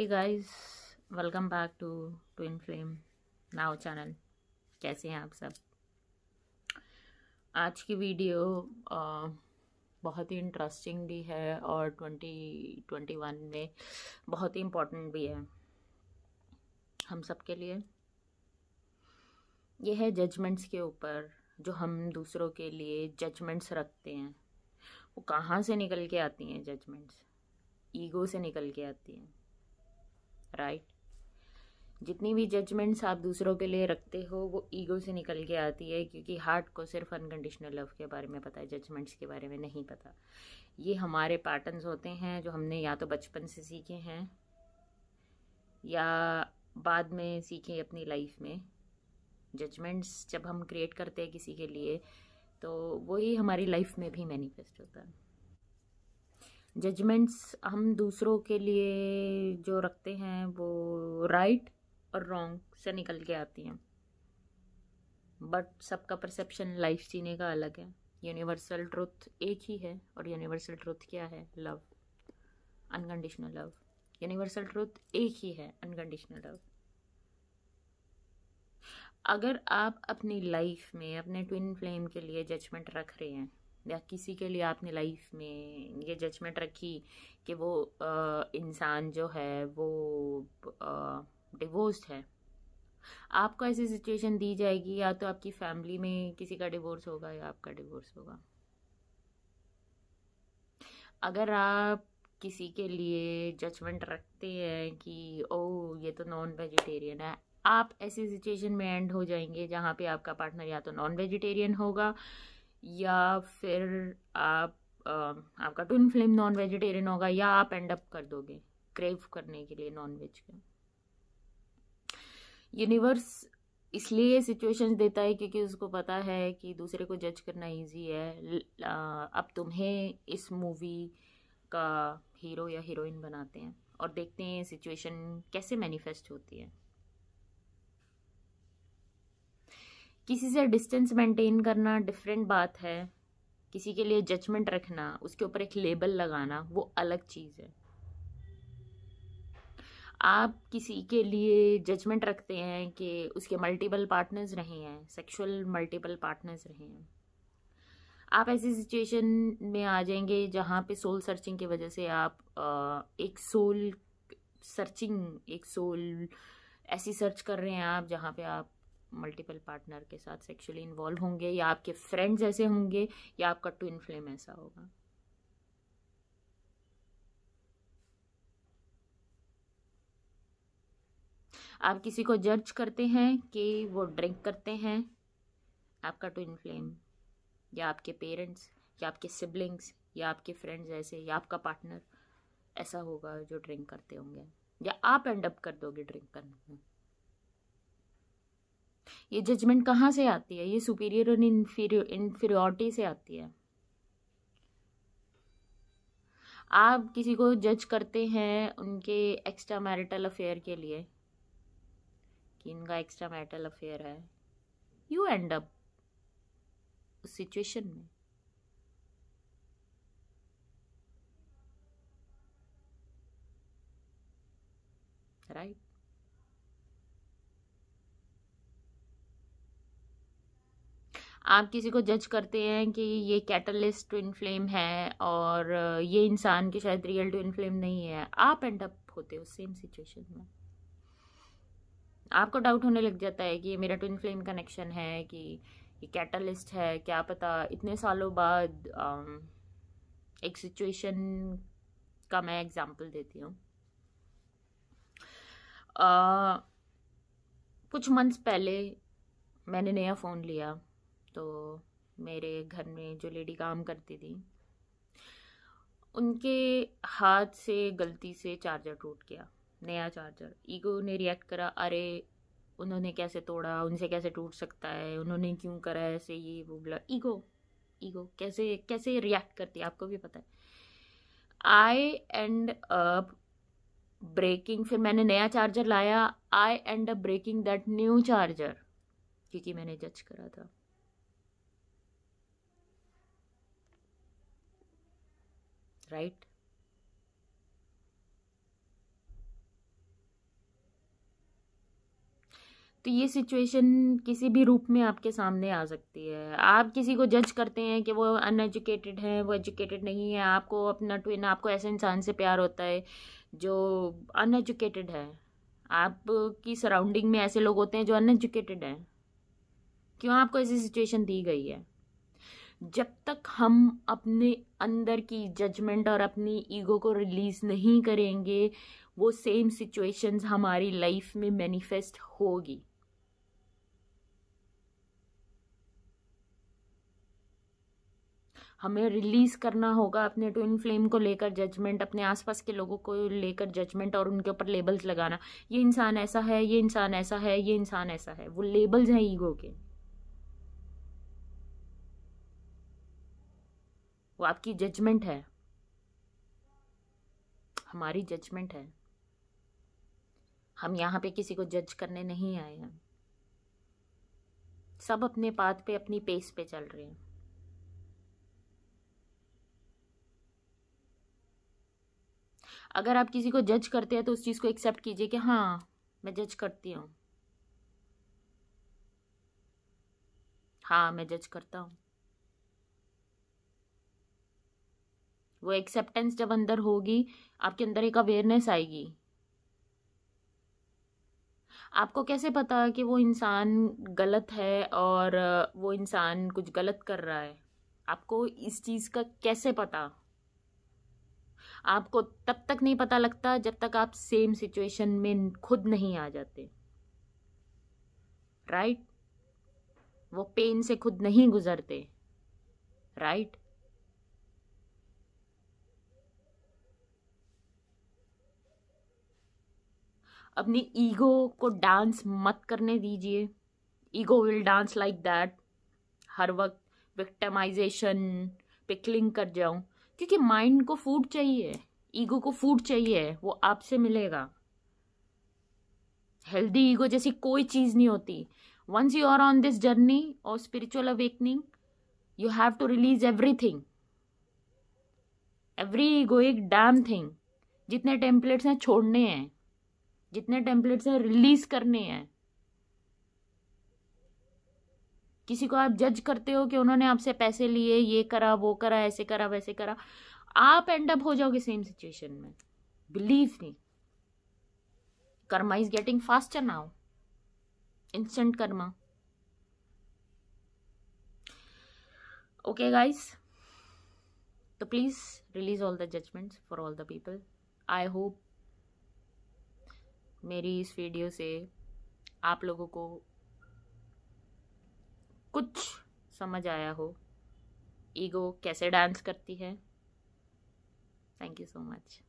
A guys welcome back to twin flame now channel कैसे हैं आप सब आज की वीडियो आ, बहुत ही इंटरेस्टिंग भी है और 2021 में बहुत ही इम्पोर्टेंट भी है हम सब के लिए यह है जजमेंट्स के ऊपर जो हम दूसरों के लिए जजमेंट्स रखते हैं वो कहाँ से निकल के आती हैं जजमेंट्स ईगो से निकल के आती हैं राइट जितनी भी जजमेंट्स आप दूसरों के लिए रखते हो वो ईगो से निकल के आती है क्योंकि हार्ट को सिर्फ अनकंडीशनल लव के बारे में पता है जजमेंट्स के बारे में नहीं पता ये हमारे पैटर्न्स होते हैं जो हमने या तो बचपन से सीखे हैं या बाद में सीखे अपनी लाइफ में जजमेंट्स जब हम क्रिएट करते हैं किसी के लिए तो वही हमारी लाइफ में भी मैनिफेस्ट होता है जजमेंट्स हम दूसरों के लिए जो रखते हैं वो राइट और रॉन्ग से निकल के आती हैं बट सबका परसेप्शन लाइफ जीने का अलग है यूनिवर्सल ट्रुथ एक ही है और यूनिवर्सल ट्रुथ क्या है love unconditional love universal truth एक ही है अनकंडीशनल लव अगर आप अपनी लाइफ में अपने ट्विन फ्लेम के लिए जजमेंट रख रहे हैं या किसी के लिए आपने लाइफ में ये जजमेंट रखी कि वो इंसान जो है वो डिवोर्स है आपको ऐसी सिचुएशन दी जाएगी या तो आपकी फैमिली में किसी का डिवोर्स होगा या आपका डिवोर्स होगा अगर आप किसी के लिए जजमेंट रखते हैं कि ओ ये तो नॉन वेजिटेरियन है आप ऐसी सिचुएशन में एंड हो जाएंगे जहाँ पे आपका पार्टनर या तो नॉन वेजिटेरियन होगा या फिर आप uh, आपका ट्विन फ्लेम नॉन वेजिटेरियन होगा या आप एंड अप कर दोगे क्रेव करने के लिए नॉन वेज का यूनिवर्स इसलिए सिचुएशंस देता है क्योंकि उसको पता है कि दूसरे को जज करना इजी है अब तुम्हें इस मूवी का हीरो या हीरोइन बनाते हैं और देखते हैं सिचुएशन कैसे मैनिफेस्ट होती है किसी से डिस्टेंस मेंटेन करना डिफरेंट बात है किसी के लिए जजमेंट रखना उसके ऊपर एक लेबल लगाना वो अलग चीज़ है आप किसी के लिए जजमेंट रखते हैं कि उसके मल्टीपल पार्टनर्स रहे हैं सेक्सुअल मल्टीपल पार्टनर्स रहे हैं आप ऐसी सिचुएशन में आ जाएंगे जहाँ पे सोल सर्चिंग की वजह से आप एक सोल सर्चिंग एक सोल ऐसी सर्च कर रहे हैं आप जहाँ पे आप मल्टीपल पार्टनर के साथ सेक्सुअली इन्वॉल्व होंगे या आपके फ्रेंड्स ऐसे होंगे या आपका इन फ्लेम ऐसा होगा आप किसी को जज करते हैं कि वो ड्रिंक करते हैं आपका ट्विन फ्लेम या आपके पेरेंट्स या आपके सिबलिंग्स या आपके फ्रेंड्स ऐसे या आपका पार्टनर ऐसा होगा जो ड्रिंक करते होंगे या आप एंड अप कर दोगे ड्रिंक करने में ये जजमेंट कहाँ से आती है ये सुपीरियर और इन्फीरियर इन्फीरियोरिटी से आती है आप किसी को जज करते हैं उनके एक्स्ट्रा मैरिटल अफेयर के लिए कि इनका एक्स्ट्रा मैरिटल अफेयर है यू एंड अप उस सिचुएशन में right आप किसी को जज करते हैं कि ये कैटलिस्ट ट्विन फ्लेम है और ये इंसान की शायद रियल ट्विन फ्लेम नहीं है आप एंड अप होते हो सेम सिचुएशन में आपको डाउट होने लग जाता है कि ये मेरा ट्विन फ्लेम कनेक्शन है कि ये कैटलिस्ट है क्या पता इतने सालों बाद एक सिचुएशन का मैं एग्जांपल देती हूँ कुछ मंथ्स पहले मैंने नया फ़ोन लिया तो मेरे घर में जो लेडी काम करती थी उनके हाथ से गलती से चार्जर टूट गया नया चार्जर ईगो ने रिएक्ट करा अरे उन्होंने कैसे तोड़ा उनसे कैसे टूट सकता है उन्होंने क्यों करा ऐसे ये वो बोला ईगो ईगो कैसे कैसे रिएक्ट करती है आपको भी पता है आई एंड अप ब्रेकिंग फिर मैंने नया चार्जर लाया I end up breaking that new charger क्योंकि मैंने जज करा था right तो ये सिचुएशन किसी भी रूप में आपके सामने आ सकती है आप किसी को जज करते हैं कि वो अनएजुकेटेड है वो एजुकेटेड नहीं है आपको अपना ट्विन आपको ऐसे इंसान से प्यार होता है जो अनएजुकेटेड है आपकी सराउंडिंग में ऐसे लोग होते हैं जो अनएजुकेटेड हैं क्यों आपको ऐसी सिचुएशन दी गई है जब तक हम अपने अंदर की जजमेंट और अपनी ईगो को रिलीज़ नहीं करेंगे वो सेम सिचुएशंस हमारी लाइफ में मैनिफेस्ट होगी हमें रिलीज करना होगा अपने ट्विन फ्लेम को लेकर जजमेंट अपने आसपास के लोगों को लेकर जजमेंट और उनके ऊपर लेबल्स लगाना ये इंसान ऐसा है ये इंसान ऐसा है ये इंसान ऐसा है वो लेबल्स हैं ईगो के वो आपकी जजमेंट है हमारी जजमेंट है हम यहाँ पे किसी को जज करने नहीं आए हैं सब अपने पाथ पे अपनी पेस पे चल रहे हैं अगर आप किसी को जज करते हैं तो उस चीज़ को एक्सेप्ट कीजिए कि हाँ मैं जज करती हूँ हाँ मैं जज करता हूँ वो एक्सेप्टेंस जब अंदर होगी आपके अंदर एक अवेयरनेस आएगी आपको कैसे पता कि वो इंसान गलत है और वो इंसान कुछ गलत कर रहा है आपको इस चीज़ का कैसे पता आपको तब तक नहीं पता लगता जब तक आप सेम सिचुएशन में खुद नहीं आ जाते राइट right? वो पेन से खुद नहीं गुजरते राइट right? अपनी ईगो को डांस मत करने दीजिए ego will dance like that हर वक्त विक्टमाइजेशन पिकलिंग कर जाऊँ क्योंकि माइंड को फूड चाहिए ईगो को फूड चाहिए वो आपसे मिलेगा हेल्दी ईगो जैसी कोई चीज़ नहीं होती once are on this journey और spiritual awakening you have to release everything every ego एक डैम थिंग जितने टेम्पलेट्स हैं छोड़ने हैं जितने टेम्पलेट्स हैं रिलीज करने हैं किसी को आप जज करते हो कि उन्होंने आपसे पैसे लिए ये करा वो करा ऐसे करा वैसे करा आप एंड अप हो जाओगे सेम सिचुएशन में believe me karma is getting faster now instant karma okay guys तो please release all the judgements for all the people I hope मेरी इस वीडियो से आप लोगों को कुछ समझ आया हो ईगो कैसे डांस करती है थैंक यू सो मच